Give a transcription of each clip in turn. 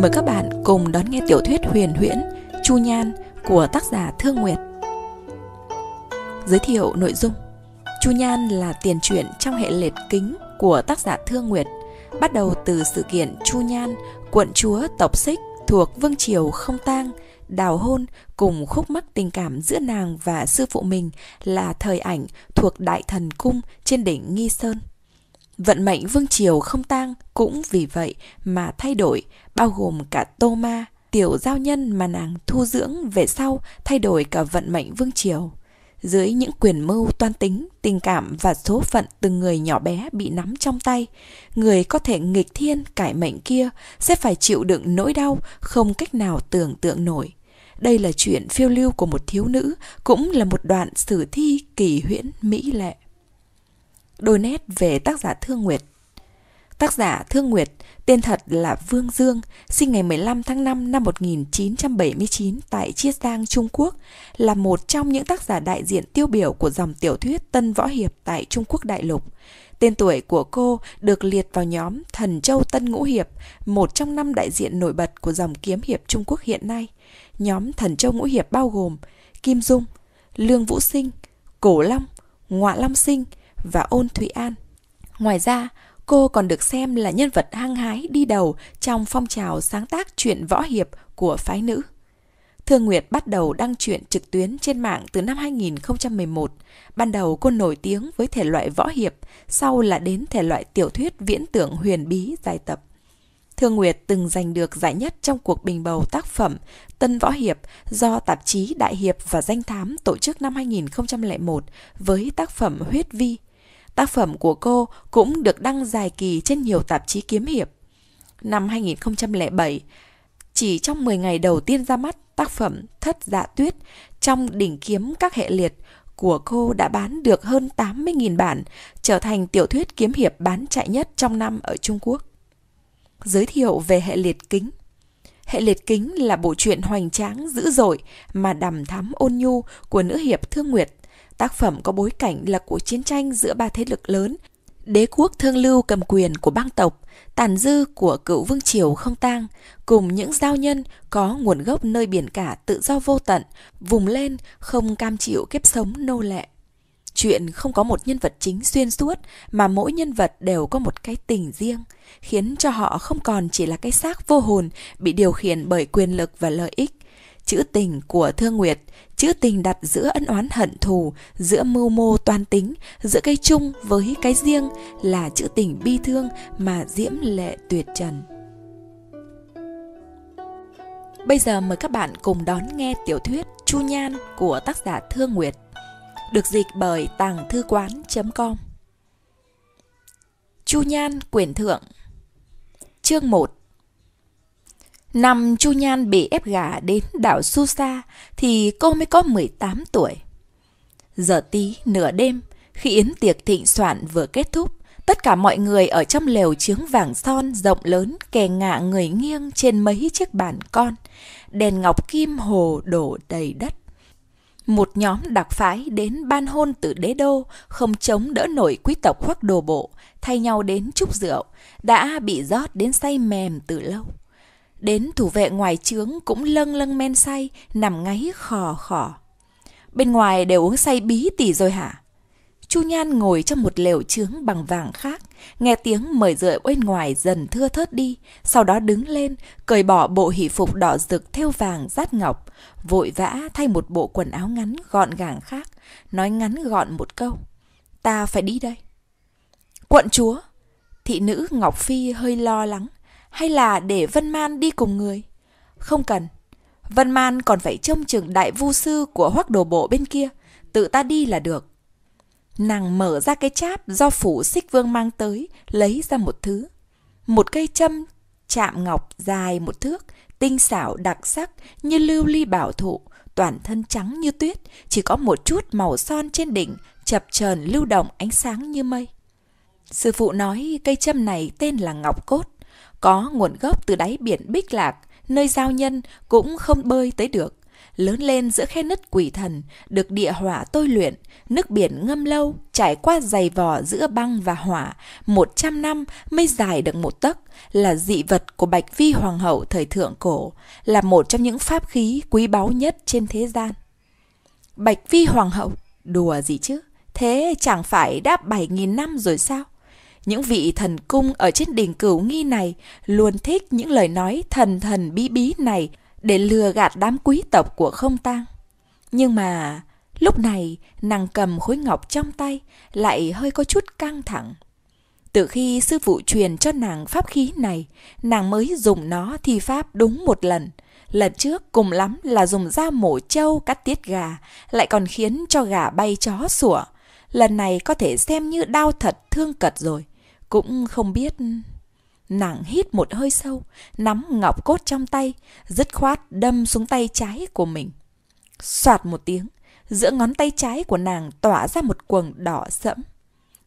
Mời các bạn cùng đón nghe tiểu thuyết huyền huyễn Chu Nhan của tác giả Thương Nguyệt Giới thiệu nội dung Chu Nhan là tiền truyện trong hệ lệt kính của tác giả Thương Nguyệt Bắt đầu từ sự kiện Chu Nhan, quận chúa tộc xích thuộc Vương Triều không tang Đào hôn cùng khúc mắc tình cảm giữa nàng và sư phụ mình là thời ảnh thuộc Đại Thần Cung trên đỉnh Nghi Sơn Vận mệnh Vương Triều không tang cũng vì vậy mà thay đổi, bao gồm cả Tô Ma, tiểu giao nhân mà nàng thu dưỡng về sau thay đổi cả vận mệnh Vương Triều. Dưới những quyền mưu toan tính, tình cảm và số phận từng người nhỏ bé bị nắm trong tay, người có thể nghịch thiên cải mệnh kia sẽ phải chịu đựng nỗi đau không cách nào tưởng tượng nổi. Đây là chuyện phiêu lưu của một thiếu nữ, cũng là một đoạn sử thi kỳ huyễn mỹ lệ đôi nét về tác giả Thương Nguyệt. Tác giả Thương Nguyệt, tên thật là Vương Dương, sinh ngày 15 tháng 5 năm 1979 tại Chiết Giang, Trung Quốc, là một trong những tác giả đại diện tiêu biểu của dòng tiểu thuyết Tân Võ Hiệp tại Trung Quốc đại lục. Tên tuổi của cô được liệt vào nhóm Thần Châu Tân Ngũ Hiệp, một trong năm đại diện nổi bật của dòng kiếm hiệp Trung Quốc hiện nay. Nhóm Thần Châu Ngũ Hiệp bao gồm Kim Dung, Lương Vũ Sinh, Cổ Long, Ngoạ Long Sinh – và Ôn Thụy An. Ngoài ra, cô còn được xem là nhân vật hăng hái đi đầu trong phong trào sáng tác truyện võ hiệp của phái nữ. Thương Nguyệt bắt đầu đăng truyện trực tuyến trên mạng từ năm 2011. Ban đầu cô nổi tiếng với thể loại võ hiệp, sau là đến thể loại tiểu thuyết viễn tưởng huyền bí dài tập. Thương Nguyệt từng giành được giải nhất trong cuộc bình bầu tác phẩm Tân Võ Hiệp do tạp chí Đại Hiệp và Danh Thám tổ chức năm 2001 với tác phẩm Huyết Vi Tác phẩm của cô cũng được đăng dài kỳ trên nhiều tạp chí kiếm hiệp. Năm 2007, chỉ trong 10 ngày đầu tiên ra mắt tác phẩm Thất Dạ Tuyết trong đỉnh kiếm các hệ liệt của cô đã bán được hơn 80.000 bản, trở thành tiểu thuyết kiếm hiệp bán chạy nhất trong năm ở Trung Quốc. Giới thiệu về hệ liệt kính Hệ liệt kính là bộ truyện hoành tráng dữ dội mà đầm thắm ôn nhu của nữ hiệp Thương Nguyệt Tác phẩm có bối cảnh là cuộc chiến tranh giữa ba thế lực lớn, đế quốc thương lưu cầm quyền của bang tộc, tàn dư của cựu vương triều không tang, cùng những giao nhân có nguồn gốc nơi biển cả tự do vô tận, vùng lên không cam chịu kiếp sống nô lệ. Chuyện không có một nhân vật chính xuyên suốt mà mỗi nhân vật đều có một cái tình riêng, khiến cho họ không còn chỉ là cái xác vô hồn bị điều khiển bởi quyền lực và lợi ích. Chữ tình của Thương Nguyệt Chữ tình đặt giữa ân oán hận thù, giữa mưu mô toan tính, giữa cái chung với cái riêng là chữ tình bi thương mà diễm lệ tuyệt trần. Bây giờ mời các bạn cùng đón nghe tiểu thuyết Chu Nhan của tác giả Thương Nguyệt, được dịch bởi tàng thư quán.com. Chu Nhan quyển thượng Chương 1 Năm Chu Nhan bị ép gả đến đảo Susa thì cô mới có 18 tuổi. Giờ tí, nửa đêm, khi yến tiệc thịnh soạn vừa kết thúc, tất cả mọi người ở trong lều trướng vàng son rộng lớn kè ngạ người nghiêng trên mấy chiếc bàn con. Đèn ngọc kim hồ đổ đầy đất. Một nhóm đặc phái đến ban hôn từ đế đô, không chống đỡ nổi quý tộc khoác đồ bộ, thay nhau đến chúc rượu, đã bị rót đến say mềm từ lâu. Đến thủ vệ ngoài trướng cũng lâng lâng men say, nằm ngáy khò khò. Bên ngoài đều uống say bí tỉ rồi hả? Chu Nhan ngồi trong một lều trướng bằng vàng khác, nghe tiếng mời rượi bên ngoài dần thưa thớt đi, sau đó đứng lên, cởi bỏ bộ hỷ phục đỏ rực theo vàng rát ngọc, vội vã thay một bộ quần áo ngắn gọn gàng khác, nói ngắn gọn một câu. Ta phải đi đây. Quận chúa! Thị nữ Ngọc Phi hơi lo lắng hay là để Vân Man đi cùng người? Không cần. Vân Man còn phải trông chừng đại vu sư của hoắc đồ bộ bên kia. Tự ta đi là được. Nàng mở ra cái cháp do phủ xích vương mang tới, lấy ra một thứ. Một cây châm chạm ngọc dài một thước, tinh xảo đặc sắc như lưu ly bảo thụ, toàn thân trắng như tuyết, chỉ có một chút màu son trên đỉnh, chập chờn lưu động ánh sáng như mây. Sư phụ nói cây châm này tên là Ngọc Cốt có nguồn gốc từ đáy biển Bích Lạc, nơi giao nhân cũng không bơi tới được. Lớn lên giữa khe nứt quỷ thần, được địa hỏa tôi luyện, nước biển ngâm lâu, trải qua dày vò giữa băng và hỏa, 100 năm mới dài được một tấc, là dị vật của Bạch Vi Hoàng hậu thời thượng cổ, là một trong những pháp khí quý báu nhất trên thế gian. Bạch Vi Hoàng hậu, đùa gì chứ? Thế chẳng phải đã 7.000 năm rồi sao? Những vị thần cung ở trên đỉnh cửu nghi này luôn thích những lời nói thần thần bí bí này để lừa gạt đám quý tộc của không tang. Nhưng mà lúc này nàng cầm khối ngọc trong tay lại hơi có chút căng thẳng. Từ khi sư phụ truyền cho nàng pháp khí này, nàng mới dùng nó thi pháp đúng một lần. Lần trước cùng lắm là dùng dao mổ trâu cắt tiết gà, lại còn khiến cho gà bay chó sủa. Lần này có thể xem như đau thật thương cật rồi. Cũng không biết... Nàng hít một hơi sâu, nắm ngọc cốt trong tay, dứt khoát đâm xuống tay trái của mình. Soạt một tiếng, giữa ngón tay trái của nàng tỏa ra một quầng đỏ sẫm.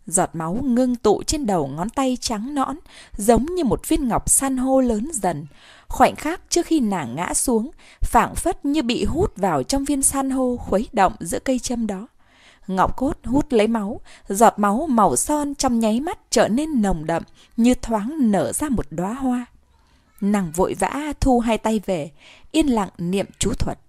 Giọt máu ngưng tụ trên đầu ngón tay trắng nõn, giống như một viên ngọc san hô lớn dần. Khoảnh khắc trước khi nàng ngã xuống, phảng phất như bị hút vào trong viên san hô khuấy động giữa cây châm đó. Ngọc cốt hút lấy máu, giọt máu màu son trong nháy mắt trở nên nồng đậm, như thoáng nở ra một đóa hoa. Nàng vội vã thu hai tay về, yên lặng niệm chú thuật.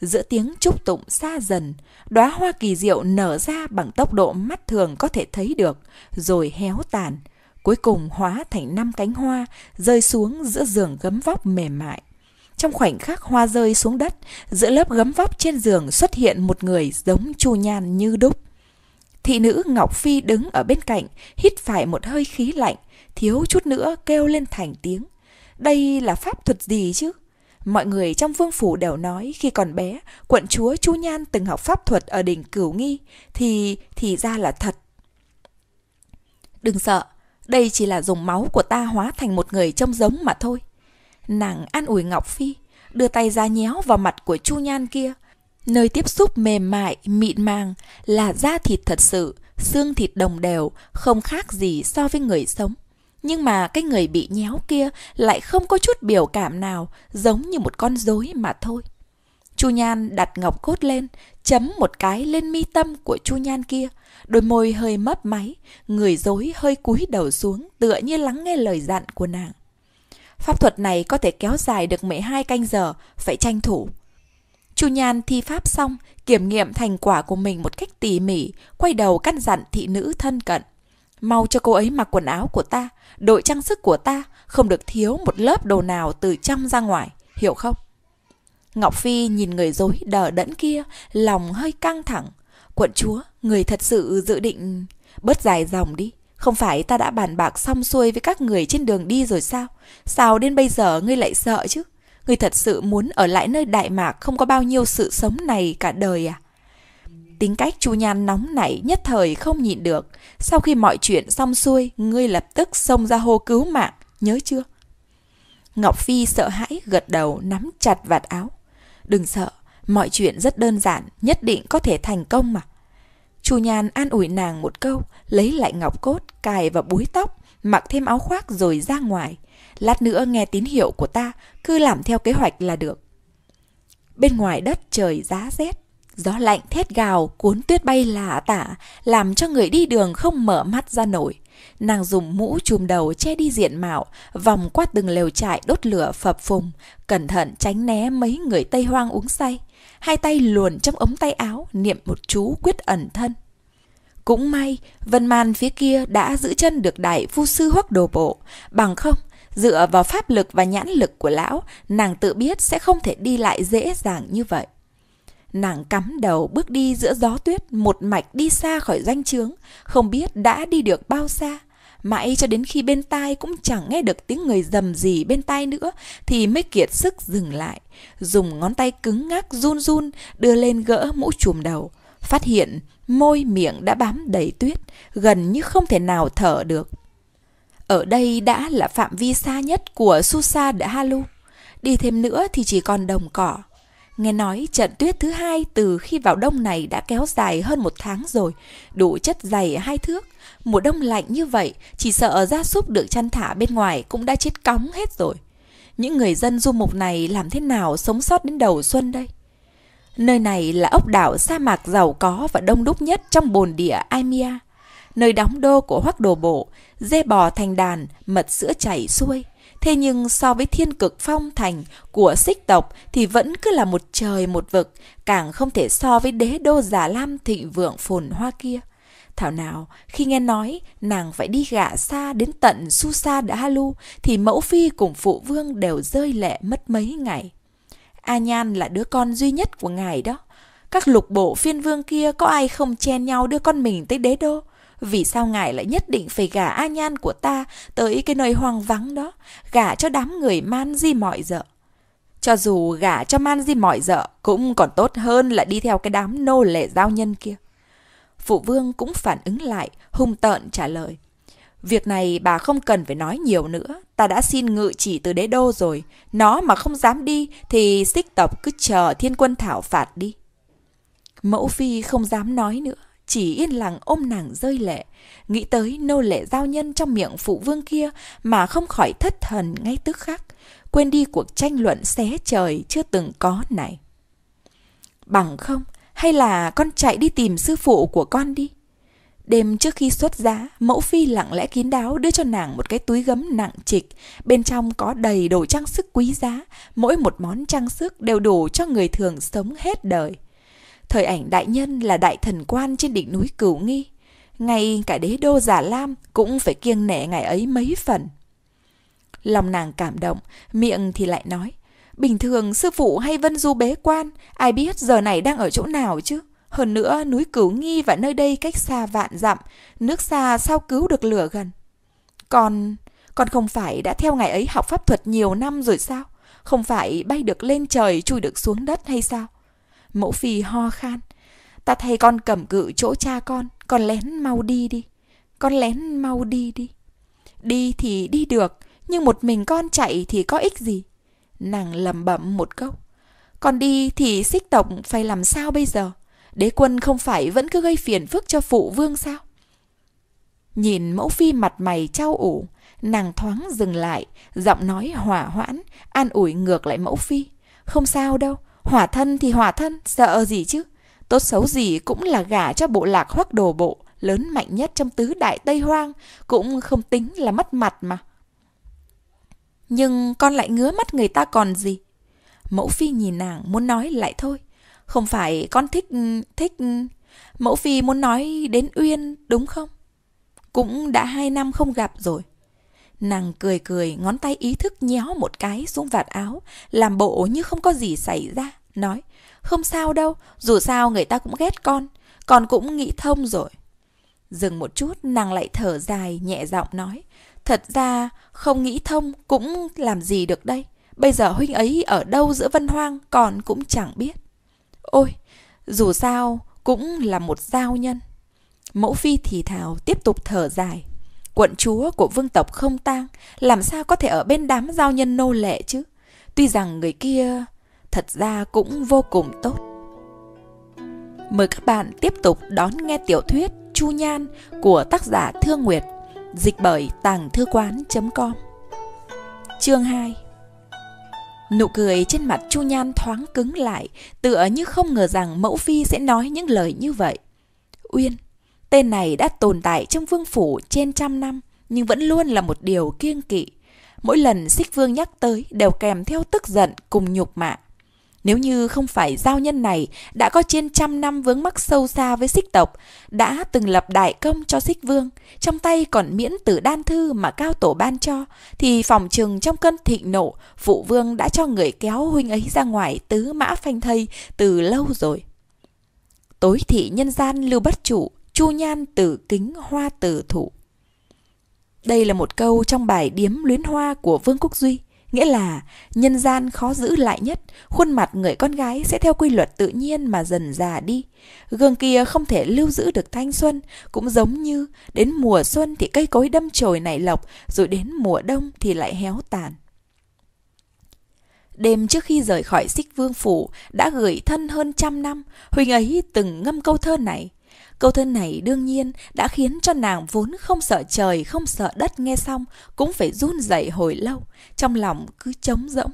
Giữa tiếng trúc tụng xa dần, đóa hoa kỳ diệu nở ra bằng tốc độ mắt thường có thể thấy được, rồi héo tàn, cuối cùng hóa thành năm cánh hoa rơi xuống giữa giường gấm vóc mềm mại. Trong khoảnh khắc hoa rơi xuống đất, giữa lớp gấm vóc trên giường xuất hiện một người giống Chu Nhan như đúc. Thị nữ Ngọc Phi đứng ở bên cạnh, hít phải một hơi khí lạnh, thiếu chút nữa kêu lên thành tiếng. Đây là pháp thuật gì chứ? Mọi người trong vương phủ đều nói khi còn bé, quận chúa Chu Nhan từng học pháp thuật ở đỉnh Cửu Nghi, thì thì ra là thật. Đừng sợ, đây chỉ là dùng máu của ta hóa thành một người trông giống mà thôi. Nàng an ủi Ngọc Phi, đưa tay ra nhéo vào mặt của Chu Nhan kia. Nơi tiếp xúc mềm mại, mịn màng là da thịt thật sự, xương thịt đồng đều, không khác gì so với người sống. Nhưng mà cái người bị nhéo kia lại không có chút biểu cảm nào, giống như một con rối mà thôi. Chu Nhan đặt ngọc cốt lên, chấm một cái lên mi tâm của Chu Nhan kia, đôi môi hơi mấp máy, người dối hơi cúi đầu xuống tựa như lắng nghe lời dặn của nàng. Pháp thuật này có thể kéo dài được 12 canh giờ, phải tranh thủ. Chu Nhan thi pháp xong, kiểm nghiệm thành quả của mình một cách tỉ mỉ, quay đầu căn dặn thị nữ thân cận. Mau cho cô ấy mặc quần áo của ta, đội trang sức của ta, không được thiếu một lớp đồ nào từ trong ra ngoài, hiểu không? Ngọc Phi nhìn người dối đờ đẫn kia, lòng hơi căng thẳng. Quận chúa, người thật sự dự định bớt dài dòng đi. Không phải ta đã bàn bạc xong xuôi với các người trên đường đi rồi sao? Sao đến bây giờ ngươi lại sợ chứ? Ngươi thật sự muốn ở lại nơi Đại Mạc không có bao nhiêu sự sống này cả đời à? Tính cách chu nhan nóng nảy nhất thời không nhịn được. Sau khi mọi chuyện xong xuôi, ngươi lập tức xông ra hô cứu mạng, nhớ chưa? Ngọc Phi sợ hãi gật đầu nắm chặt vạt áo. Đừng sợ, mọi chuyện rất đơn giản, nhất định có thể thành công mà. Chu nhàn an ủi nàng một câu, lấy lại ngọc cốt, cài và búi tóc, mặc thêm áo khoác rồi ra ngoài. Lát nữa nghe tín hiệu của ta, cứ làm theo kế hoạch là được. Bên ngoài đất trời giá rét, gió lạnh thét gào cuốn tuyết bay lả tả, làm cho người đi đường không mở mắt ra nổi. Nàng dùng mũ chùm đầu che đi diện mạo, vòng qua từng lều trại đốt lửa phập phùng, cẩn thận tránh né mấy người Tây Hoang uống say hai tay luồn trong ống tay áo niệm một chú quyết ẩn thân. Cũng may, Vân Man phía kia đã giữ chân được đại phu sư hoắc đồ bộ, bằng không, dựa vào pháp lực và nhãn lực của lão, nàng tự biết sẽ không thể đi lại dễ dàng như vậy. Nàng cắm đầu bước đi giữa gió tuyết một mạch đi xa khỏi danh trướng, không biết đã đi được bao xa mãi cho đến khi bên tai cũng chẳng nghe được tiếng người dầm gì bên tai nữa thì mới kiệt sức dừng lại, dùng ngón tay cứng ngắc run run đưa lên gỡ mũ chùm đầu, phát hiện môi miệng đã bám đầy tuyết, gần như không thể nào thở được. Ở đây đã là phạm vi xa nhất của Susa de Halu. Đi thêm nữa thì chỉ còn đồng cỏ. Nghe nói trận tuyết thứ hai từ khi vào đông này đã kéo dài hơn một tháng rồi, đủ chất dày hai thước, Mùa đông lạnh như vậy, chỉ sợ gia súc được chăn thả bên ngoài cũng đã chết cóng hết rồi. Những người dân du mục này làm thế nào sống sót đến đầu xuân đây? Nơi này là ốc đảo sa mạc giàu có và đông đúc nhất trong bồn địa Aimia, nơi đóng đô của hoắc đồ bộ, dê bò thành đàn, mật sữa chảy xuôi. Thế nhưng so với thiên cực phong thành của xích tộc thì vẫn cứ là một trời một vực, càng không thể so với đế đô giả lam thịnh vượng phồn hoa kia. Thảo nào, khi nghe nói nàng phải đi gả xa đến tận Susa đã Halu thì mẫu phi cùng phụ vương đều rơi lệ mất mấy ngày. A Nhan là đứa con duy nhất của ngài đó. Các lục bộ phiên vương kia có ai không chen nhau đưa con mình tới đế đô? Vì sao ngài lại nhất định phải gả A Nhan của ta tới cái nơi hoang vắng đó, gả cho đám người man di mọi dợ? Cho dù gả cho man di mọi dợ cũng còn tốt hơn là đi theo cái đám nô lệ giao nhân kia. Phụ vương cũng phản ứng lại, hung tợn trả lời. Việc này bà không cần phải nói nhiều nữa, ta đã xin ngự chỉ từ đế đô rồi, nó mà không dám đi thì xích tộc cứ chờ thiên quân thảo phạt đi. Mẫu phi không dám nói nữa, chỉ yên lặng ôm nàng rơi lệ, nghĩ tới nô lệ giao nhân trong miệng phụ vương kia mà không khỏi thất thần ngay tức khắc, quên đi cuộc tranh luận xé trời chưa từng có này. Bằng không, hay là con chạy đi tìm sư phụ của con đi. Đêm trước khi xuất giá, mẫu phi lặng lẽ kín đáo đưa cho nàng một cái túi gấm nặng trịch, bên trong có đầy đồ trang sức quý giá, mỗi một món trang sức đều đủ cho người thường sống hết đời. Thời ảnh đại nhân là đại thần quan trên đỉnh núi Cửu Nghi, ngay cả đế đô giả lam cũng phải kiêng nể ngày ấy mấy phần. Lòng nàng cảm động, miệng thì lại nói, Bình thường sư phụ hay Vân Du bế quan, ai biết giờ này đang ở chỗ nào chứ? Hơn nữa, núi Cửu Nghi và nơi đây cách xa vạn dặm, nước xa sao cứu được lửa gần. Còn, còn không phải đã theo ngày ấy học pháp thuật nhiều năm rồi sao? Không phải bay được lên trời, chui được xuống đất hay sao? Mẫu phi ho khan. Ta thay con cầm cự chỗ cha con, con lén mau đi đi. Con lén mau đi đi. Đi thì đi được, nhưng một mình con chạy thì có ích gì? Nàng lẩm bẩm một câu. Còn đi thì xích tộc phải làm sao bây giờ? Đế quân không phải vẫn cứ gây phiền phức cho phụ vương sao? Nhìn mẫu phi mặt mày trao ủ, nàng thoáng dừng lại, giọng nói hỏa hoãn, an ủi ngược lại mẫu phi. Không sao đâu, hỏa thân thì hỏa thân, sợ gì chứ? Tốt xấu gì cũng là gả cho bộ lạc hoắc đồ bộ, lớn mạnh nhất trong tứ đại Tây Hoang, cũng không tính là mất mặt mà nhưng con lại ngứa mắt người ta còn gì. Mẫu phi nhìn nàng muốn nói lại thôi. Không phải con thích, thích... Mẫu phi muốn nói đến Uyên đúng không? Cũng đã hai năm không gặp rồi. Nàng cười cười ngón tay ý thức nhéo một cái xuống vạt áo, làm bộ như không có gì xảy ra, nói Không sao đâu, dù sao người ta cũng ghét con, con cũng nghĩ thông rồi. Dừng một chút, nàng lại thở dài, nhẹ giọng nói Thật ra không nghĩ thông cũng làm gì được đây Bây giờ huynh ấy ở đâu giữa vân hoang còn cũng chẳng biết Ôi, dù sao cũng là một giao nhân Mẫu phi thì thào tiếp tục thở dài Quận chúa của vương tộc không tang Làm sao có thể ở bên đám giao nhân nô lệ chứ Tuy rằng người kia thật ra cũng vô cùng tốt Mời các bạn tiếp tục đón nghe tiểu thuyết Chu Nhan của tác giả Thương Nguyệt Dịch bởi tàng thư quán.com Chương 2 Nụ cười trên mặt Chu Nhan thoáng cứng lại, tựa như không ngờ rằng mẫu phi sẽ nói những lời như vậy. Uyên, tên này đã tồn tại trong vương phủ trên trăm năm, nhưng vẫn luôn là một điều kiêng kỵ. Mỗi lần xích vương nhắc tới đều kèm theo tức giận cùng nhục mạ. Nếu như không phải giao nhân này đã có trên trăm năm vướng mắc sâu xa với xích tộc, đã từng lập đại công cho xích vương, trong tay còn miễn tử đan thư mà cao tổ ban cho, thì phòng trừng trong cơn thịnh nộ, phụ vương đã cho người kéo huynh ấy ra ngoài tứ mã phanh thây từ lâu rồi. Tối thị nhân gian lưu bất chủ, chu nhan tử kính hoa tử thụ Đây là một câu trong bài Điếm luyến hoa của Vương Quốc Duy nghĩa là nhân gian khó giữ lại nhất khuôn mặt người con gái sẽ theo quy luật tự nhiên mà dần già đi gương kia không thể lưu giữ được thanh xuân cũng giống như đến mùa xuân thì cây cối đâm chồi nảy lộc rồi đến mùa đông thì lại héo tàn Đêm trước khi rời khỏi xích vương phủ đã gửi thân hơn trăm năm, huynh ấy từng ngâm câu thơ này. Câu thơ này đương nhiên đã khiến cho nàng vốn không sợ trời, không sợ đất nghe xong cũng phải run rẩy hồi lâu, trong lòng cứ trống rỗng.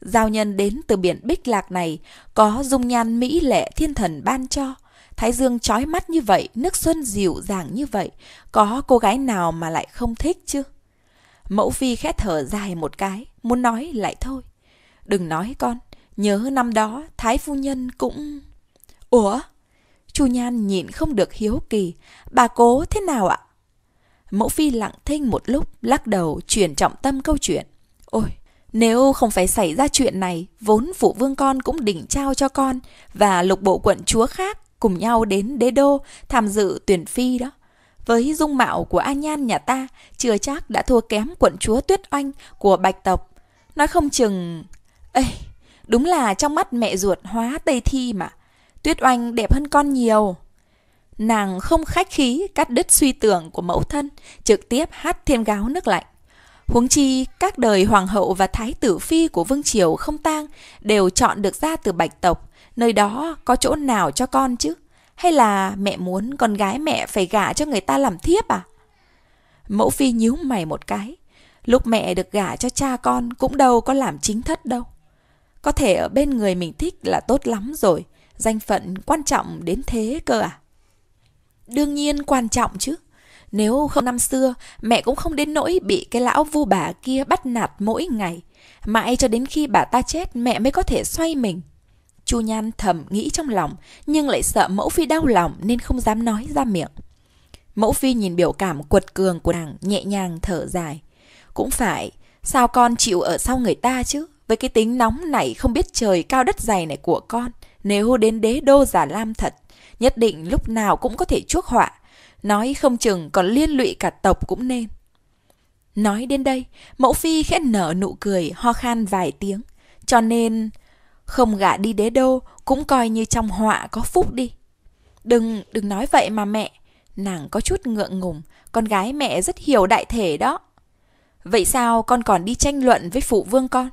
Giao nhân đến từ biển Bích Lạc này có dung nhan mỹ lệ thiên thần ban cho. Thái dương trói mắt như vậy, nước xuân dịu dàng như vậy, có cô gái nào mà lại không thích chứ? Mẫu phi khẽ thở dài một cái, muốn nói lại thôi. Đừng nói con, nhớ năm đó Thái Phu Nhân cũng... Ủa? Chu Nhan nhịn không được hiếu kỳ, bà cố thế nào ạ? Mẫu phi lặng thinh một lúc, lắc đầu chuyển trọng tâm câu chuyện. Ôi, nếu không phải xảy ra chuyện này, vốn phụ vương con cũng định trao cho con và lục bộ quận chúa khác cùng nhau đến đế đô tham dự tuyển phi đó. Với dung mạo của A Nhan nhà ta, chưa chắc đã thua kém quận chúa Tuyết Oanh của Bạch Tộc. Nói không chừng... Ê, đúng là trong mắt mẹ ruột hóa Tây Thi mà. Tuyết Oanh đẹp hơn con nhiều. Nàng không khách khí cắt đứt suy tưởng của mẫu thân, trực tiếp hát thêm gáo nước lạnh. Huống chi, các đời hoàng hậu và thái tử phi của Vương Triều không tang đều chọn được ra từ bạch tộc, nơi đó có chỗ nào cho con chứ? Hay là mẹ muốn con gái mẹ phải gả cho người ta làm thiếp à? Mẫu phi nhíu mày một cái. Lúc mẹ được gả cho cha con cũng đâu có làm chính thất đâu. Có thể ở bên người mình thích là tốt lắm rồi danh phận quan trọng đến thế cơ à? Đương nhiên quan trọng chứ. Nếu không năm xưa, mẹ cũng không đến nỗi bị cái lão vu bà kia bắt nạt mỗi ngày. Mãi cho đến khi bà ta chết mẹ mới có thể xoay mình. Chu Nhan thầm nghĩ trong lòng, nhưng lại sợ mẫu phi đau lòng nên không dám nói ra miệng. Mẫu phi nhìn biểu cảm quật cường của nàng nhẹ nhàng thở dài. Cũng phải, sao con chịu ở sau người ta chứ? Với cái tính nóng này không biết trời cao đất dày này của con. Nếu đến đế đô giả lam thật, nhất định lúc nào cũng có thể chuốc họa. Nói không chừng còn liên lụy cả tộc cũng nên. Nói đến đây, mẫu phi khẽ nở nụ cười ho khan vài tiếng. Cho nên, không gả đi đế đô cũng coi như trong họa có phúc đi. Đừng, đừng nói vậy mà mẹ. Nàng có chút ngượng ngùng, con gái mẹ rất hiểu đại thể đó. Vậy sao con còn đi tranh luận với phụ vương con?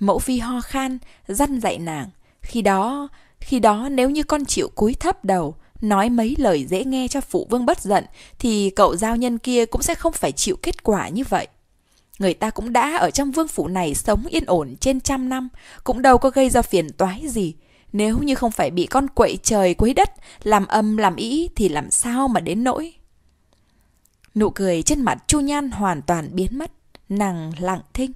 Mẫu phi ho khan, dăn dạy nàng. Khi đó, khi đó nếu như con chịu cúi thấp đầu, nói mấy lời dễ nghe cho phụ vương bất giận thì cậu giao nhân kia cũng sẽ không phải chịu kết quả như vậy. Người ta cũng đã ở trong vương phủ này sống yên ổn trên trăm năm, cũng đâu có gây ra phiền toái gì. Nếu như không phải bị con quậy trời quấy đất, làm âm làm ý thì làm sao mà đến nỗi. Nụ cười trên mặt Chu Nhan hoàn toàn biến mất, nàng lặng thinh.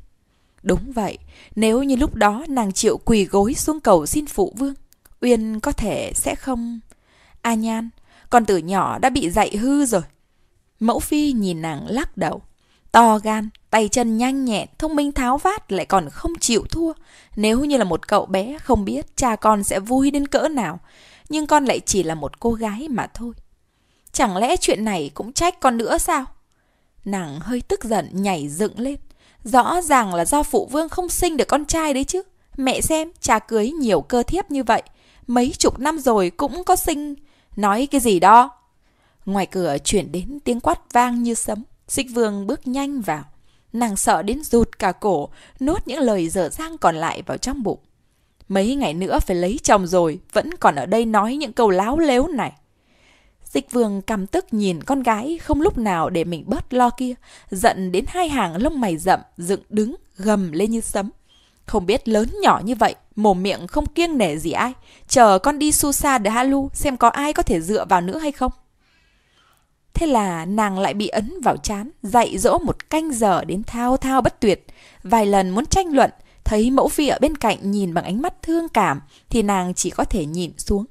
Đúng vậy, nếu như lúc đó nàng chịu quỳ gối xuống cầu xin phụ vương, Uyên có thể sẽ không... A à Nhan, con từ nhỏ đã bị dạy hư rồi. Mẫu phi nhìn nàng lắc đầu. To gan, tay chân nhanh nhẹn, thông minh tháo vát lại còn không chịu thua. Nếu như là một cậu bé không biết cha con sẽ vui đến cỡ nào, nhưng con lại chỉ là một cô gái mà thôi. Chẳng lẽ chuyện này cũng trách con nữa sao? Nàng hơi tức giận nhảy dựng lên. Rõ ràng là do phụ vương không sinh được con trai đấy chứ. Mẹ xem, cha cưới nhiều cơ thiếp như vậy. Mấy chục năm rồi cũng có sinh. Nói cái gì đó. Ngoài cửa chuyển đến tiếng quát vang như sấm. Xích vương bước nhanh vào. Nàng sợ đến rụt cả cổ, nuốt những lời dở dang còn lại vào trong bụng. Mấy ngày nữa phải lấy chồng rồi, vẫn còn ở đây nói những câu láo lếu này. Dịch vườn căm tức nhìn con gái không lúc nào để mình bớt lo kia, giận đến hai hàng lông mày rậm, dựng đứng, gầm lên như sấm. Không biết lớn nhỏ như vậy, mồm miệng không kiêng nể gì ai, chờ con đi Susa de Halu xem có ai có thể dựa vào nữa hay không. Thế là nàng lại bị ấn vào chán, dạy dỗ một canh giờ đến thao thao bất tuyệt. Vài lần muốn tranh luận, thấy mẫu phi ở bên cạnh nhìn bằng ánh mắt thương cảm, thì nàng chỉ có thể nhìn xuống.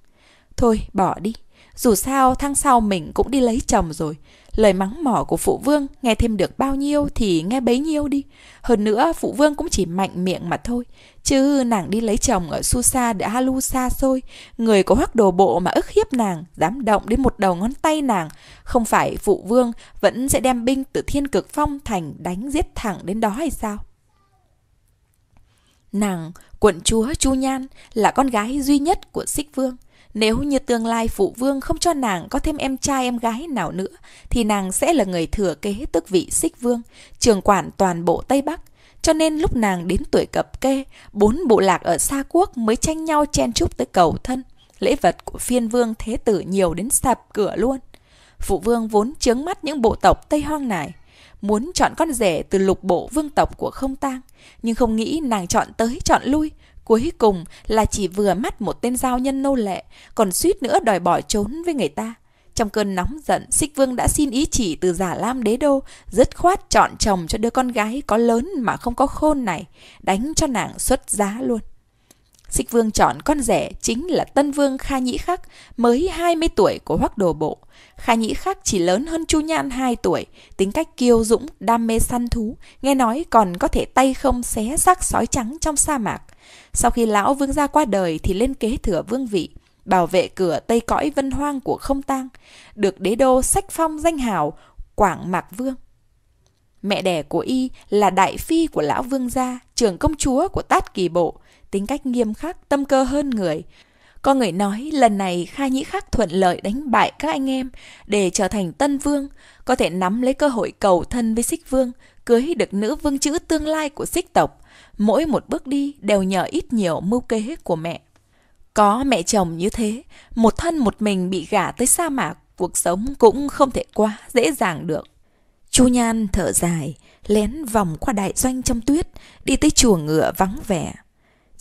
Thôi bỏ đi, dù sao tháng sau mình cũng đi lấy chồng rồi Lời mắng mỏ của phụ vương nghe thêm được bao nhiêu thì nghe bấy nhiêu đi Hơn nữa phụ vương cũng chỉ mạnh miệng mà thôi Chứ nàng đi lấy chồng ở Susa để Halu xa xôi Người có hoắc đồ bộ mà ức hiếp nàng Dám động đến một đầu ngón tay nàng Không phải phụ vương vẫn sẽ đem binh từ thiên cực phong thành đánh giết thẳng đến đó hay sao? Nàng, quận chúa Chu Nhan là con gái duy nhất của Xích Vương – nếu như tương lai phụ vương không cho nàng có thêm em trai em gái nào nữa, thì nàng sẽ là người thừa kế tước vị xích vương, trường quản toàn bộ Tây Bắc. Cho nên lúc nàng đến tuổi cập kê, bốn bộ lạc ở xa quốc mới tranh nhau chen chúc tới cầu thân. Lễ vật của phiên vương thế tử nhiều đến sạp cửa luôn. Phụ vương vốn chướng mắt những bộ tộc Tây Hoang này, muốn chọn con rể từ lục bộ vương tộc của không tang, nhưng không nghĩ nàng chọn tới chọn lui – Cuối cùng là chỉ vừa mắt một tên giao nhân nô lệ, còn suýt nữa đòi bỏ trốn với người ta. Trong cơn nóng giận, Xích Vương đã xin ý chỉ từ giả Lam Đế Đô, dứt khoát chọn chồng cho đứa con gái có lớn mà không có khôn này, đánh cho nàng xuất giá luôn sích Vương chọn con rể chính là Tân Vương Kha Nhĩ Khắc, mới 20 tuổi của Hoắc Đồ Bộ. Kha Nhĩ Khắc chỉ lớn hơn Chu Nhan 2 tuổi, tính cách kiêu dũng, đam mê săn thú, nghe nói còn có thể tay không xé xác sói trắng trong sa mạc. Sau khi lão vương gia qua đời thì lên kế thừa vương vị, bảo vệ cửa tây cõi vân hoang của không tang, được đế đô sách phong danh hào Quảng Mạc Vương. Mẹ đẻ của y là đại phi của lão vương gia, trưởng công chúa của Tát Kỳ Bộ, tính cách nghiêm khắc, tâm cơ hơn người. Có người nói lần này Kha Nhĩ Khắc thuận lợi đánh bại các anh em để trở thành tân vương, có thể nắm lấy cơ hội cầu thân với xích vương, cưới được nữ vương chữ tương lai của xích tộc. Mỗi một bước đi đều nhờ ít nhiều mưu kế của mẹ. Có mẹ chồng như thế, một thân một mình bị gả tới sa mạc, cuộc sống cũng không thể quá dễ dàng được. Chu Nhan thở dài, lén vòng qua đại doanh trong tuyết, đi tới chùa ngựa vắng vẻ.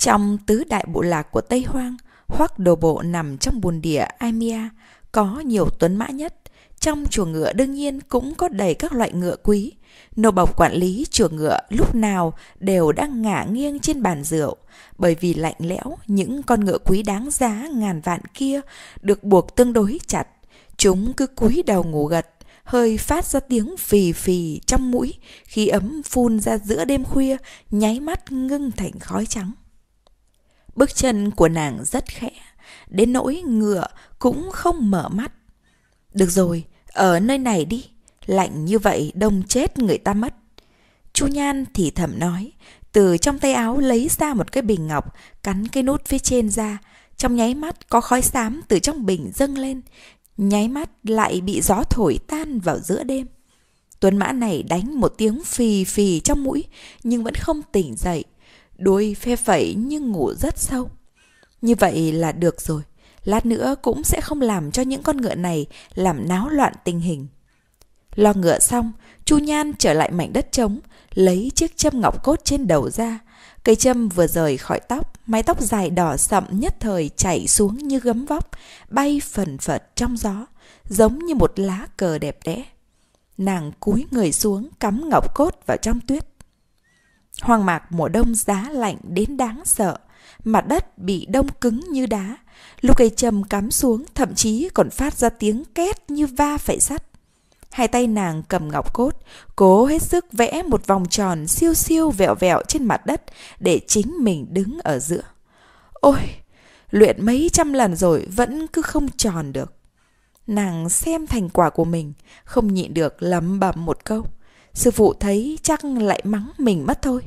Trong tứ đại bộ lạc của Tây Hoang, hoặc Đồ Bộ nằm trong bùn địa Aimia, có nhiều tuấn mã nhất. Trong chuồng ngựa đương nhiên cũng có đầy các loại ngựa quý. Nô bọc quản lý chuồng ngựa lúc nào đều đang ngả nghiêng trên bàn rượu. Bởi vì lạnh lẽo, những con ngựa quý đáng giá ngàn vạn kia được buộc tương đối chặt. Chúng cứ cúi đầu ngủ gật, hơi phát ra tiếng phì phì trong mũi, khi ấm phun ra giữa đêm khuya, nháy mắt ngưng thành khói trắng. Bước chân của nàng rất khẽ, đến nỗi ngựa cũng không mở mắt. Được rồi, ở nơi này đi, lạnh như vậy đông chết người ta mất. Chu Nhan thì thầm nói, từ trong tay áo lấy ra một cái bình ngọc, cắn cái nút phía trên ra, trong nháy mắt có khói xám từ trong bình dâng lên, nháy mắt lại bị gió thổi tan vào giữa đêm. Tuấn mã này đánh một tiếng phì phì trong mũi nhưng vẫn không tỉnh dậy, đuôi phe phẩy nhưng ngủ rất sâu. Như vậy là được rồi, lát nữa cũng sẽ không làm cho những con ngựa này làm náo loạn tình hình. Lo ngựa xong, Chu Nhan trở lại mảnh đất trống, lấy chiếc châm ngọc cốt trên đầu ra. Cây châm vừa rời khỏi tóc, mái tóc dài đỏ sậm nhất thời chảy xuống như gấm vóc, bay phần phật trong gió, giống như một lá cờ đẹp đẽ. Nàng cúi người xuống cắm ngọc cốt vào trong tuyết. Hoang mạc mùa đông giá lạnh đến đáng sợ, mặt đất bị đông cứng như đá. Lúc cây trầm cắm xuống thậm chí còn phát ra tiếng két như va phải sắt. Hai tay nàng cầm ngọc cốt, cố hết sức vẽ một vòng tròn siêu siêu vẹo vẹo trên mặt đất để chính mình đứng ở giữa. Ôi, luyện mấy trăm lần rồi vẫn cứ không tròn được. Nàng xem thành quả của mình, không nhịn được lẩm bầm một câu. Sư phụ thấy chắc lại mắng mình mất thôi.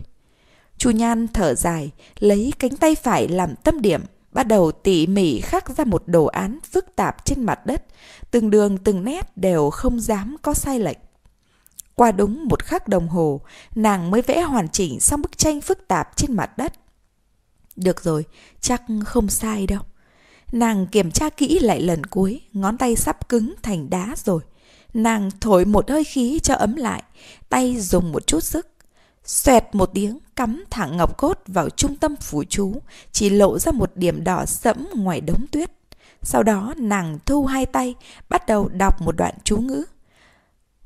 Chu Nhan thở dài, lấy cánh tay phải làm tâm điểm, bắt đầu tỉ mỉ khắc ra một đồ án phức tạp trên mặt đất, từng đường từng nét đều không dám có sai lệch. Qua đúng một khắc đồng hồ, nàng mới vẽ hoàn chỉnh xong bức tranh phức tạp trên mặt đất. Được rồi, chắc không sai đâu. Nàng kiểm tra kỹ lại lần cuối, ngón tay sắp cứng thành đá rồi. Nàng thổi một hơi khí cho ấm lại, tay dùng một chút sức. Xoẹt một tiếng, cắm thẳng ngọc cốt vào trung tâm phủ chú, chỉ lộ ra một điểm đỏ sẫm ngoài đống tuyết. Sau đó nàng thu hai tay, bắt đầu đọc một đoạn chú ngữ.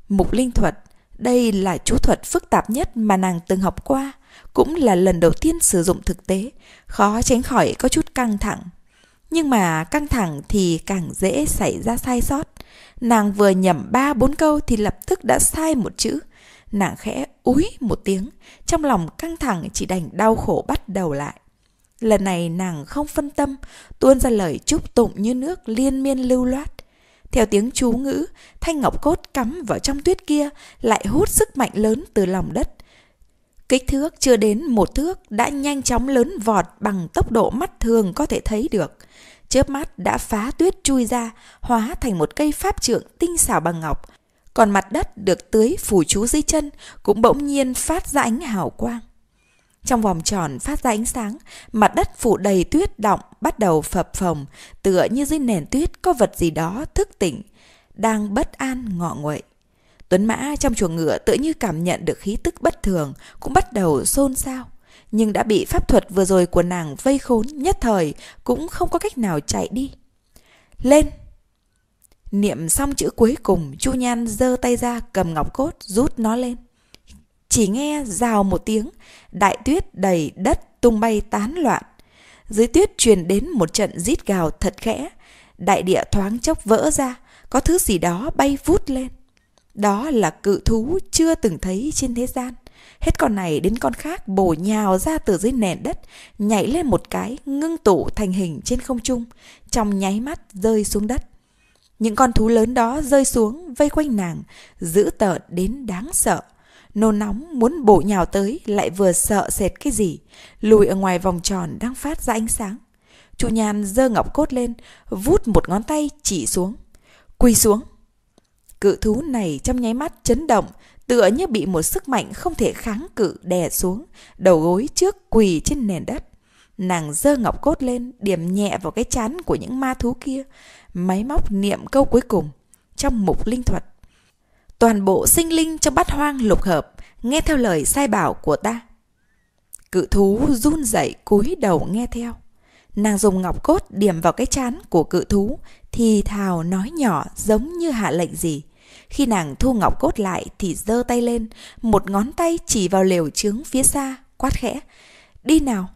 Mục linh thuật, đây là chú thuật phức tạp nhất mà nàng từng học qua, cũng là lần đầu tiên sử dụng thực tế, khó tránh khỏi có chút căng thẳng. Nhưng mà căng thẳng thì càng dễ xảy ra sai sót. Nàng vừa nhầm ba bốn câu thì lập tức đã sai một chữ. Nàng khẽ úi một tiếng, trong lòng căng thẳng chỉ đành đau khổ bắt đầu lại. Lần này nàng không phân tâm, tuôn ra lời chúc tụng như nước liên miên lưu loát. Theo tiếng chú ngữ, thanh ngọc cốt cắm vào trong tuyết kia lại hút sức mạnh lớn từ lòng đất. Kích thước chưa đến một thước đã nhanh chóng lớn vọt bằng tốc độ mắt thường có thể thấy được chớp mắt đã phá tuyết chui ra, hóa thành một cây pháp trượng tinh xảo bằng ngọc. Còn mặt đất được tưới phủ chú dưới chân cũng bỗng nhiên phát ra ánh hào quang. Trong vòng tròn phát ra ánh sáng, mặt đất phủ đầy tuyết động bắt đầu phập phồng, tựa như dưới nền tuyết có vật gì đó thức tỉnh, đang bất an ngọ nguậy. Tuấn Mã trong chuồng ngựa tựa như cảm nhận được khí tức bất thường, cũng bắt đầu xôn xao nhưng đã bị pháp thuật vừa rồi của nàng vây khốn nhất thời, cũng không có cách nào chạy đi. Lên! Niệm xong chữ cuối cùng, Chu Nhan giơ tay ra cầm ngọc cốt rút nó lên. Chỉ nghe rào một tiếng, đại tuyết đầy đất tung bay tán loạn. Dưới tuyết truyền đến một trận rít gào thật khẽ, đại địa thoáng chốc vỡ ra, có thứ gì đó bay vút lên. Đó là cự thú chưa từng thấy trên thế gian. Hết con này đến con khác bổ nhào ra từ dưới nền đất, nhảy lên một cái, ngưng tụ thành hình trên không trung, trong nháy mắt rơi xuống đất. Những con thú lớn đó rơi xuống, vây quanh nàng, giữ tợn đến đáng sợ. Nôn nóng muốn bổ nhào tới lại vừa sợ sệt cái gì, lùi ở ngoài vòng tròn đang phát ra ánh sáng. Chu Nhàn giơ ngọc cốt lên, vút một ngón tay chỉ xuống. Quỳ xuống. Cự thú này trong nháy mắt chấn động, tựa như bị một sức mạnh không thể kháng cự đè xuống, đầu gối trước quỳ trên nền đất. Nàng giơ ngọc cốt lên, điểm nhẹ vào cái chán của những ma thú kia, máy móc niệm câu cuối cùng trong mục linh thuật. Toàn bộ sinh linh trong bát hoang lục hợp, nghe theo lời sai bảo của ta. Cự thú run rẩy cúi đầu nghe theo. Nàng dùng ngọc cốt điểm vào cái chán của cự thú, thì thào nói nhỏ giống như hạ lệnh gì. Khi nàng thu ngọc cốt lại thì giơ tay lên, một ngón tay chỉ vào lều trướng phía xa, quát khẽ. Đi nào!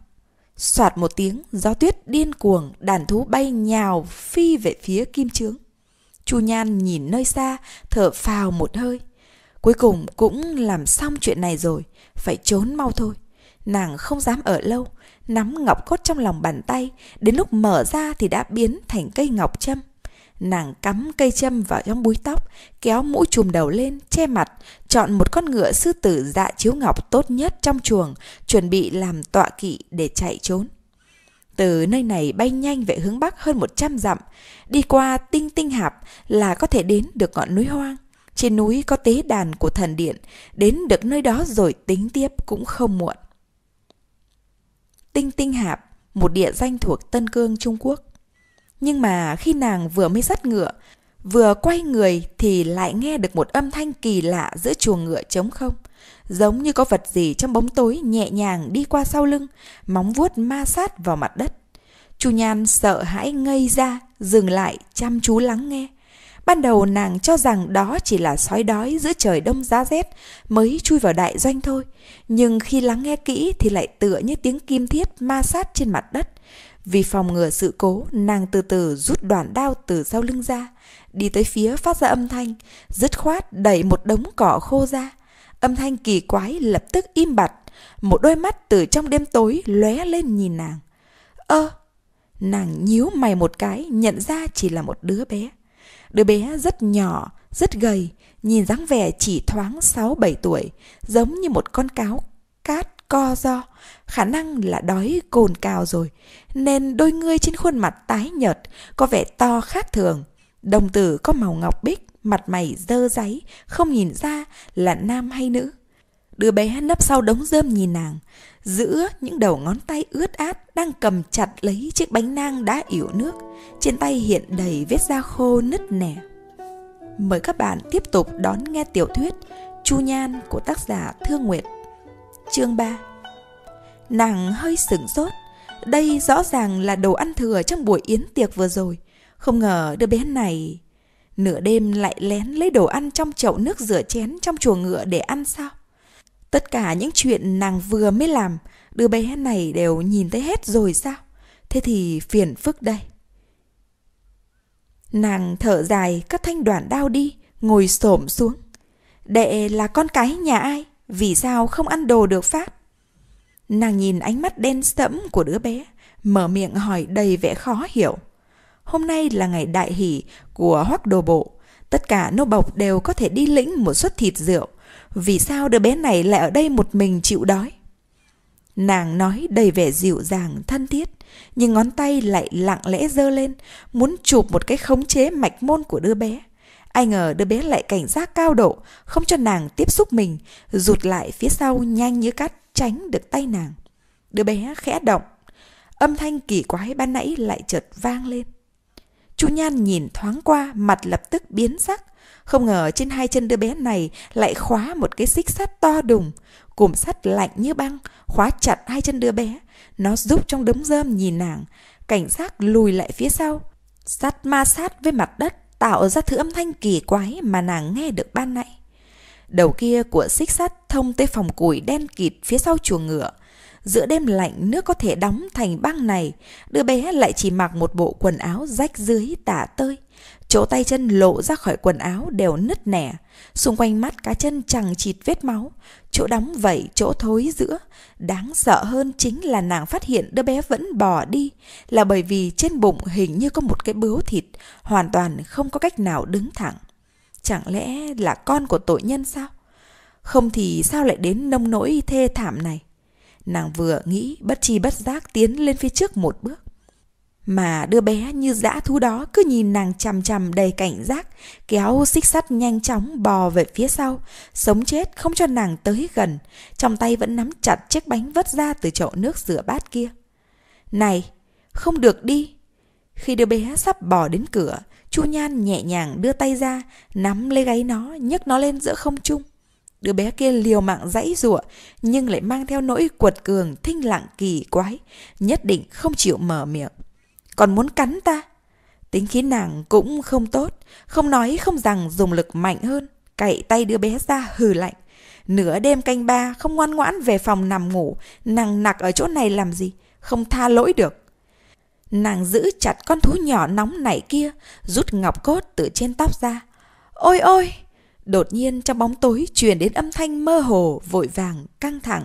Soạt một tiếng, gió tuyết điên cuồng, đàn thú bay nhào phi về phía kim trướng. Chu Nhan nhìn nơi xa, thở phào một hơi. Cuối cùng cũng làm xong chuyện này rồi, phải trốn mau thôi. Nàng không dám ở lâu, nắm ngọc cốt trong lòng bàn tay, đến lúc mở ra thì đã biến thành cây ngọc châm. Nàng cắm cây châm vào trong búi tóc, kéo mũ chùm đầu lên, che mặt, chọn một con ngựa sư tử dạ chiếu ngọc tốt nhất trong chuồng, chuẩn bị làm tọa kỵ để chạy trốn. Từ nơi này bay nhanh về hướng Bắc hơn 100 dặm, đi qua Tinh Tinh Hạp là có thể đến được ngọn núi hoang. Trên núi có tế đàn của thần điện, đến được nơi đó rồi tính tiếp cũng không muộn. Tinh Tinh Hạp, một địa danh thuộc Tân Cương, Trung Quốc. Nhưng mà khi nàng vừa mới dắt ngựa, vừa quay người thì lại nghe được một âm thanh kỳ lạ giữa chuồng ngựa trống không. Giống như có vật gì trong bóng tối nhẹ nhàng đi qua sau lưng, móng vuốt ma sát vào mặt đất. Chu Nhan sợ hãi ngây ra, dừng lại chăm chú lắng nghe. Ban đầu nàng cho rằng đó chỉ là sói đói giữa trời đông giá rét mới chui vào đại doanh thôi. Nhưng khi lắng nghe kỹ thì lại tựa như tiếng kim thiết ma sát trên mặt đất. Vì phòng ngừa sự cố, nàng từ từ rút đoạn đao từ sau lưng ra, đi tới phía phát ra âm thanh, dứt khoát đẩy một đống cỏ khô ra. Âm thanh kỳ quái lập tức im bặt, một đôi mắt từ trong đêm tối lóe lên nhìn nàng. Ơ, nàng nhíu mày một cái, nhận ra chỉ là một đứa bé. Đứa bé rất nhỏ, rất gầy, nhìn dáng vẻ chỉ thoáng 6-7 tuổi, giống như một con cáo cát co do, khả năng là đói cồn cào rồi, nên đôi ngươi trên khuôn mặt tái nhợt, có vẻ to khác thường. Đồng tử có màu ngọc bích, mặt mày dơ giấy, không nhìn ra là nam hay nữ. Đứa bé nấp sau đống dơm nhìn nàng, giữa những đầu ngón tay ướt át đang cầm chặt lấy chiếc bánh nang đã ỉu nước, trên tay hiện đầy vết da khô nứt nẻ. Mời các bạn tiếp tục đón nghe tiểu thuyết Chu Nhan của tác giả Thương Nguyệt. Chương 3 Nàng hơi sửng sốt, đây rõ ràng là đồ ăn thừa trong buổi yến tiệc vừa rồi. Không ngờ đứa bé này nửa đêm lại lén lấy đồ ăn trong chậu nước rửa chén trong chuồng ngựa để ăn sao? Tất cả những chuyện nàng vừa mới làm, đứa bé này đều nhìn thấy hết rồi sao? Thế thì phiền phức đây. Nàng thở dài cắt thanh đoạn đao đi, ngồi xổm xuống. Đệ là con cái nhà ai? Vì sao không ăn đồ được phát? Nàng nhìn ánh mắt đen sẫm của đứa bé, mở miệng hỏi đầy vẻ khó hiểu. Hôm nay là ngày đại hỷ của Hoắc Đồ Bộ, tất cả nô bộc đều có thể đi lĩnh một suất thịt rượu, vì sao đứa bé này lại ở đây một mình chịu đói? Nàng nói đầy vẻ dịu dàng, thân thiết, nhưng ngón tay lại lặng lẽ giơ lên, muốn chụp một cái khống chế mạch môn của đứa bé. Ai ngờ đứa bé lại cảnh giác cao độ, không cho nàng tiếp xúc mình, rụt lại phía sau nhanh như cắt tránh được tay nàng. Đứa bé khẽ động, âm thanh kỳ quái ban nãy lại chợt vang lên. Chu Nhan nhìn thoáng qua, mặt lập tức biến sắc. Không ngờ trên hai chân đứa bé này lại khóa một cái xích sắt to đùng, cùm sắt lạnh như băng, khóa chặt hai chân đứa bé. Nó giúp trong đống rơm nhìn nàng, cảnh giác lùi lại phía sau. Sắt ma sát với mặt đất, tạo ra thứ âm thanh kỳ quái mà nàng nghe được ban nãy. Đầu kia của xích sắt thông tới phòng củi đen kịt phía sau chuồng ngựa. Giữa đêm lạnh nước có thể đóng thành băng này, đứa bé lại chỉ mặc một bộ quần áo rách dưới tả tơi chỗ tay chân lộ ra khỏi quần áo đều nứt nẻ, xung quanh mắt cá chân chẳng chịt vết máu, chỗ đóng vẩy, chỗ thối giữa. Đáng sợ hơn chính là nàng phát hiện đứa bé vẫn bỏ đi, là bởi vì trên bụng hình như có một cái bướu thịt, hoàn toàn không có cách nào đứng thẳng. Chẳng lẽ là con của tội nhân sao? Không thì sao lại đến nông nỗi thê thảm này? Nàng vừa nghĩ bất chi bất giác tiến lên phía trước một bước mà đứa bé như dã thú đó cứ nhìn nàng chằm chằm đầy cảnh giác, kéo xích sắt nhanh chóng bò về phía sau, sống chết không cho nàng tới gần, trong tay vẫn nắm chặt chiếc bánh vớt ra từ chậu nước rửa bát kia. Này, không được đi. Khi đứa bé sắp bò đến cửa, Chu Nhan nhẹ nhàng đưa tay ra, nắm lấy gáy nó, nhấc nó lên giữa không trung. Đứa bé kia liều mạng dãy rụa, nhưng lại mang theo nỗi quật cường thinh lặng kỳ quái, nhất định không chịu mở miệng còn muốn cắn ta. Tính khí nàng cũng không tốt, không nói không rằng dùng lực mạnh hơn, cậy tay đưa bé ra hừ lạnh. Nửa đêm canh ba không ngoan ngoãn về phòng nằm ngủ, nàng nặc ở chỗ này làm gì, không tha lỗi được. Nàng giữ chặt con thú nhỏ nóng nảy kia, rút ngọc cốt từ trên tóc ra. Ôi ôi! Đột nhiên trong bóng tối truyền đến âm thanh mơ hồ, vội vàng, căng thẳng.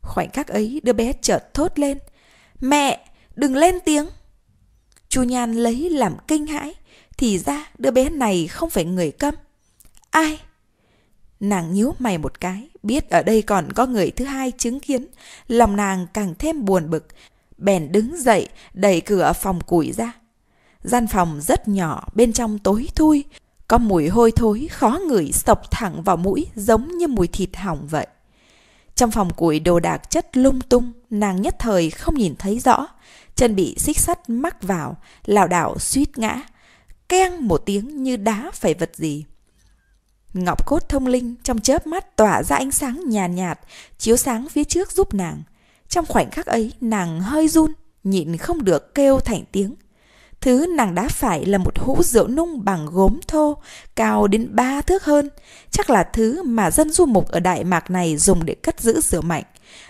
Khoảnh khắc ấy đứa bé chợt thốt lên. Mẹ! Đừng lên tiếng! Chu Nhan lấy làm kinh hãi, thì ra đứa bé này không phải người câm. Ai? Nàng nhíu mày một cái, biết ở đây còn có người thứ hai chứng kiến, lòng nàng càng thêm buồn bực. Bèn đứng dậy, đẩy cửa phòng củi ra. Gian phòng rất nhỏ, bên trong tối thui, có mùi hôi thối khó ngửi sộc thẳng vào mũi giống như mùi thịt hỏng vậy. Trong phòng củi đồ đạc chất lung tung, nàng nhất thời không nhìn thấy rõ, chân bị xích sắt mắc vào, lảo đảo suýt ngã, keng một tiếng như đá phải vật gì. Ngọc cốt thông linh trong chớp mắt tỏa ra ánh sáng nhàn nhạt, nhạt, chiếu sáng phía trước giúp nàng. Trong khoảnh khắc ấy, nàng hơi run, nhịn không được kêu thành tiếng. Thứ nàng đã phải là một hũ rượu nung bằng gốm thô, cao đến ba thước hơn. Chắc là thứ mà dân du mục ở Đại Mạc này dùng để cất giữ rượu mạnh.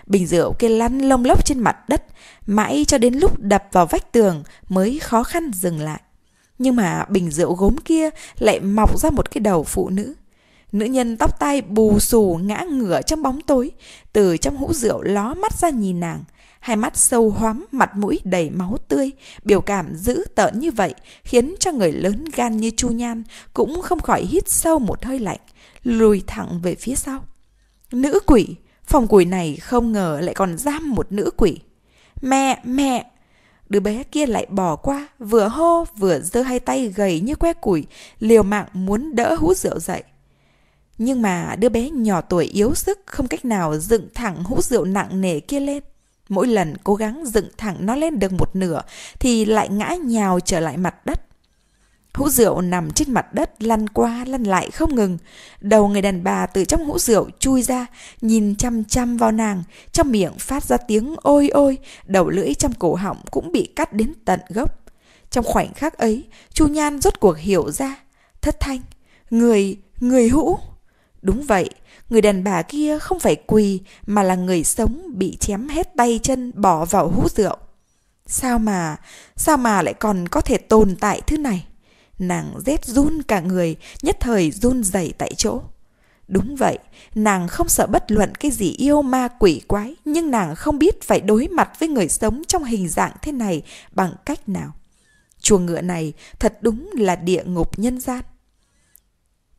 Bình rượu kia lăn lông lốc trên mặt đất, mãi cho đến lúc đập vào vách tường mới khó khăn dừng lại. Nhưng mà bình rượu gốm kia lại mọc ra một cái đầu phụ nữ. Nữ nhân tóc tai bù xù ngã ngửa trong bóng tối, từ trong hũ rượu ló mắt ra nhìn nàng. Hai mắt sâu hoắm, mặt mũi đầy máu tươi, biểu cảm dữ tợn như vậy khiến cho người lớn gan như Chu Nhan cũng không khỏi hít sâu một hơi lạnh, lùi thẳng về phía sau. Nữ quỷ, Phòng quỷ này không ngờ lại còn giam một nữ quỷ. Mẹ, mẹ! Đứa bé kia lại bỏ qua, vừa hô vừa giơ hai tay gầy như que củi, liều mạng muốn đỡ hút rượu dậy. Nhưng mà đứa bé nhỏ tuổi yếu sức không cách nào dựng thẳng hũ rượu nặng nề kia lên. Mỗi lần cố gắng dựng thẳng nó lên được một nửa thì lại ngã nhào trở lại mặt đất. Hũ rượu nằm trên mặt đất lăn qua lăn lại không ngừng. Đầu người đàn bà từ trong hũ rượu chui ra, nhìn chăm chăm vào nàng, trong miệng phát ra tiếng ôi ôi, đầu lưỡi trong cổ họng cũng bị cắt đến tận gốc. Trong khoảnh khắc ấy, Chu Nhan rốt cuộc hiểu ra, thất thanh, người, người hũ. Đúng vậy, người đàn bà kia không phải quỳ mà là người sống bị chém hết tay chân bỏ vào hũ rượu. Sao mà, sao mà lại còn có thể tồn tại thứ này? Nàng rét run cả người, nhất thời run rẩy tại chỗ. Đúng vậy, nàng không sợ bất luận cái gì yêu ma quỷ quái, nhưng nàng không biết phải đối mặt với người sống trong hình dạng thế này bằng cách nào. Chuồng ngựa này thật đúng là địa ngục nhân gian.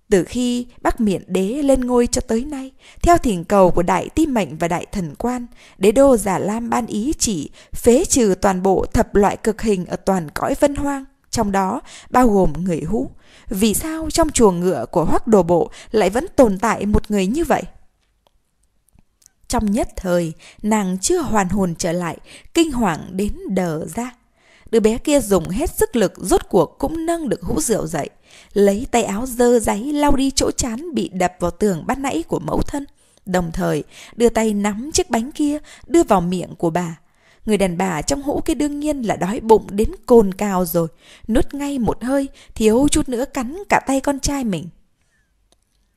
Từ khi Bắc Miện Đế lên ngôi cho tới nay, theo thỉnh cầu của Đại Ti Mệnh và Đại Thần Quan, Đế Đô Giả Lam ban ý chỉ phế trừ toàn bộ thập loại cực hình ở toàn cõi vân hoang trong đó bao gồm người hũ. Vì sao trong chuồng ngựa của Hoắc Đồ Bộ lại vẫn tồn tại một người như vậy? Trong nhất thời, nàng chưa hoàn hồn trở lại, kinh hoàng đến đờ ra. Đứa bé kia dùng hết sức lực rốt cuộc cũng nâng được hũ rượu dậy, lấy tay áo dơ giấy lau đi chỗ chán bị đập vào tường ban nãy của mẫu thân. Đồng thời, đưa tay nắm chiếc bánh kia đưa vào miệng của bà. Người đàn bà trong hũ kia đương nhiên là đói bụng đến cồn cào rồi, nuốt ngay một hơi, thiếu chút nữa cắn cả tay con trai mình.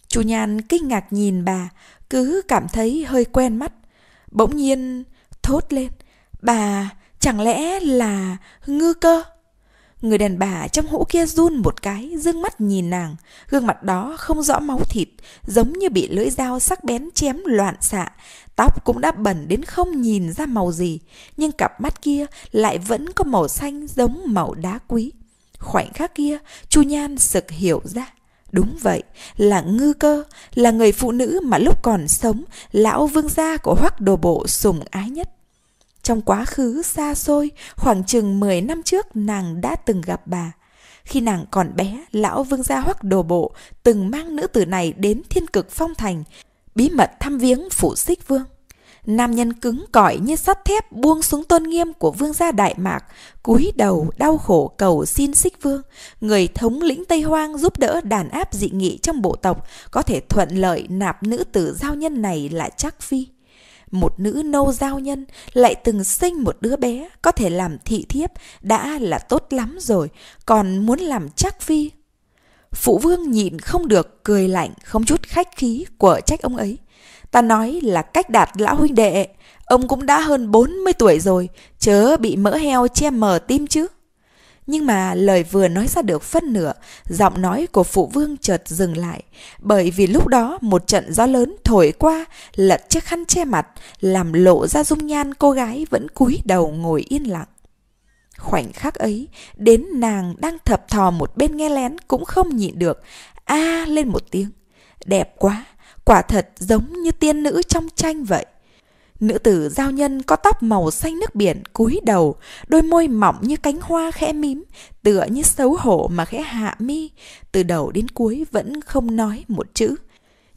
Chú Nhan kinh ngạc nhìn bà, cứ cảm thấy hơi quen mắt. Bỗng nhiên thốt lên, bà chẳng lẽ là ngư cơ? Người đàn bà trong hũ kia run một cái, dương mắt nhìn nàng. Gương mặt đó không rõ máu thịt, giống như bị lưỡi dao sắc bén chém loạn xạ. Tóc cũng đã bẩn đến không nhìn ra màu gì, nhưng cặp mắt kia lại vẫn có màu xanh giống màu đá quý. Khoảnh khắc kia, Chu Nhan sực hiểu ra. Đúng vậy, là ngư cơ, là người phụ nữ mà lúc còn sống, lão vương gia của hoắc đồ bộ sùng ái nhất. Trong quá khứ xa xôi, khoảng chừng 10 năm trước nàng đã từng gặp bà. Khi nàng còn bé, lão vương gia hoắc đồ bộ từng mang nữ tử này đến thiên cực phong thành, bí mật thăm viếng phụ xích vương. Nam nhân cứng cỏi như sắt thép buông xuống tôn nghiêm của vương gia Đại Mạc, cúi đầu đau khổ cầu xin xích vương, người thống lĩnh Tây Hoang giúp đỡ đàn áp dị nghị trong bộ tộc, có thể thuận lợi nạp nữ tử giao nhân này là Trác Phi một nữ nâu giao nhân lại từng sinh một đứa bé có thể làm thị thiếp đã là tốt lắm rồi, còn muốn làm chắc phi. Phụ vương nhìn không được, cười lạnh, không chút khách khí của trách ông ấy. Ta nói là cách đạt lão huynh đệ, ông cũng đã hơn 40 tuổi rồi, chớ bị mỡ heo che mờ tim chứ. Nhưng mà lời vừa nói ra được phân nửa, giọng nói của phụ vương chợt dừng lại, bởi vì lúc đó một trận gió lớn thổi qua, lật chiếc khăn che mặt, làm lộ ra dung nhan cô gái vẫn cúi đầu ngồi yên lặng. Khoảnh khắc ấy, đến nàng đang thập thò một bên nghe lén cũng không nhịn được, a à, lên một tiếng. Đẹp quá, quả thật giống như tiên nữ trong tranh vậy. Nữ tử giao nhân có tóc màu xanh nước biển cúi đầu, đôi môi mỏng như cánh hoa khẽ mím, tựa như xấu hổ mà khẽ hạ mi, từ đầu đến cuối vẫn không nói một chữ.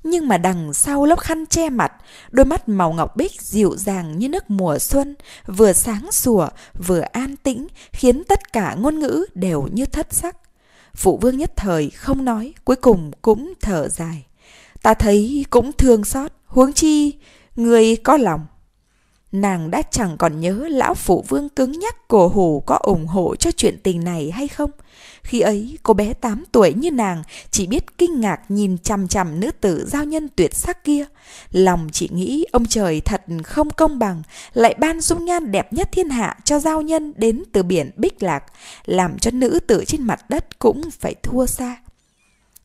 Nhưng mà đằng sau lớp khăn che mặt, đôi mắt màu ngọc bích dịu dàng như nước mùa xuân, vừa sáng sủa, vừa an tĩnh, khiến tất cả ngôn ngữ đều như thất sắc. Phụ vương nhất thời không nói, cuối cùng cũng thở dài. Ta thấy cũng thương xót, huống chi, người có lòng nàng đã chẳng còn nhớ lão phụ vương cứng nhắc cổ hủ có ủng hộ cho chuyện tình này hay không. Khi ấy, cô bé 8 tuổi như nàng chỉ biết kinh ngạc nhìn chằm chằm nữ tử giao nhân tuyệt sắc kia. Lòng chỉ nghĩ ông trời thật không công bằng, lại ban dung nhan đẹp nhất thiên hạ cho giao nhân đến từ biển Bích Lạc, làm cho nữ tử trên mặt đất cũng phải thua xa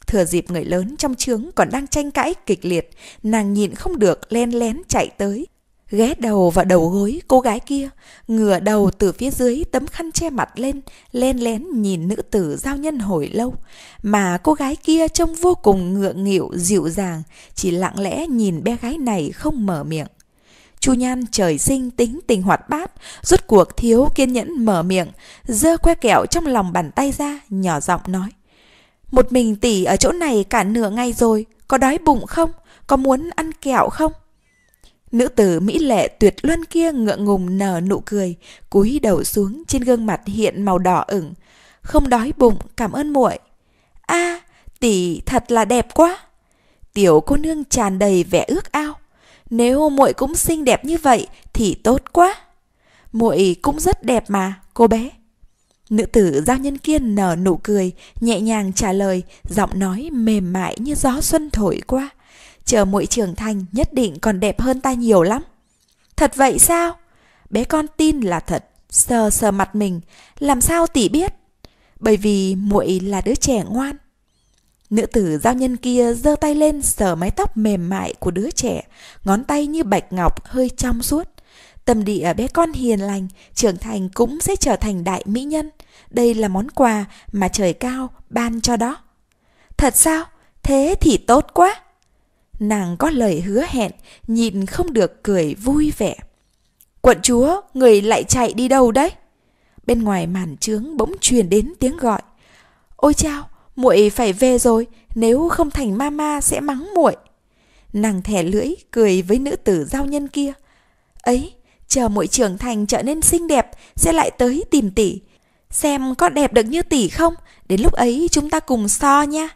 thừa dịp người lớn trong trướng còn đang tranh cãi kịch liệt, nàng nhìn không được len lén chạy tới, ghé đầu vào đầu gối cô gái kia, ngửa đầu từ phía dưới tấm khăn che mặt lên, len lén nhìn nữ tử giao nhân hồi lâu, mà cô gái kia trông vô cùng ngượng nghịu dịu dàng, chỉ lặng lẽ nhìn bé gái này không mở miệng. Chu Nhan trời sinh tính tình hoạt bát, rút cuộc thiếu kiên nhẫn mở miệng, giơ que kẹo trong lòng bàn tay ra, nhỏ giọng nói. Một mình tỷ ở chỗ này cả nửa ngày rồi, có đói bụng không? Có muốn ăn kẹo không? Nữ tử mỹ lệ tuyệt luân kia ngượng ngùng nở nụ cười, cúi đầu xuống trên gương mặt hiện màu đỏ ửng. Không đói bụng, cảm ơn muội. A, à, tỷ thật là đẹp quá. Tiểu cô nương tràn đầy vẻ ước ao. Nếu muội cũng xinh đẹp như vậy thì tốt quá. Muội cũng rất đẹp mà, cô bé. Nữ tử giao nhân kiên nở nụ cười, nhẹ nhàng trả lời, giọng nói mềm mại như gió xuân thổi qua chờ muội trưởng thành nhất định còn đẹp hơn ta nhiều lắm. Thật vậy sao? Bé con tin là thật, sờ sờ mặt mình, làm sao tỷ biết? Bởi vì muội là đứa trẻ ngoan. Nữ tử giao nhân kia giơ tay lên sờ mái tóc mềm mại của đứa trẻ, ngón tay như bạch ngọc hơi trong suốt. Tâm địa bé con hiền lành, trưởng thành cũng sẽ trở thành đại mỹ nhân. Đây là món quà mà trời cao ban cho đó. Thật sao? Thế thì tốt quá! nàng có lời hứa hẹn, nhìn không được cười vui vẻ. Quận chúa, người lại chạy đi đâu đấy? Bên ngoài màn trướng bỗng truyền đến tiếng gọi. Ôi chao, muội phải về rồi, nếu không thành mama sẽ mắng muội. Nàng thẻ lưỡi cười với nữ tử giao nhân kia. Ấy, chờ muội trưởng thành trở nên xinh đẹp sẽ lại tới tìm tỷ. Xem có đẹp được như tỷ không, đến lúc ấy chúng ta cùng so nha.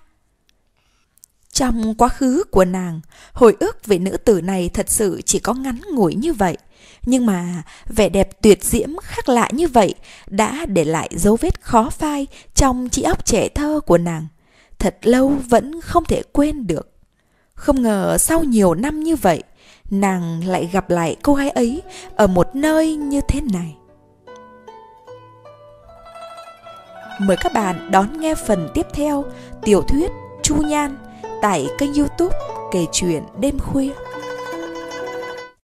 Trong quá khứ của nàng, hồi ức về nữ tử này thật sự chỉ có ngắn ngủi như vậy. Nhưng mà vẻ đẹp tuyệt diễm khác lạ như vậy đã để lại dấu vết khó phai trong trí óc trẻ thơ của nàng. Thật lâu vẫn không thể quên được. Không ngờ sau nhiều năm như vậy, nàng lại gặp lại cô gái ấy ở một nơi như thế này. Mời các bạn đón nghe phần tiếp theo tiểu thuyết Chu Nhan tại kênh youtube kể chuyện đêm khuya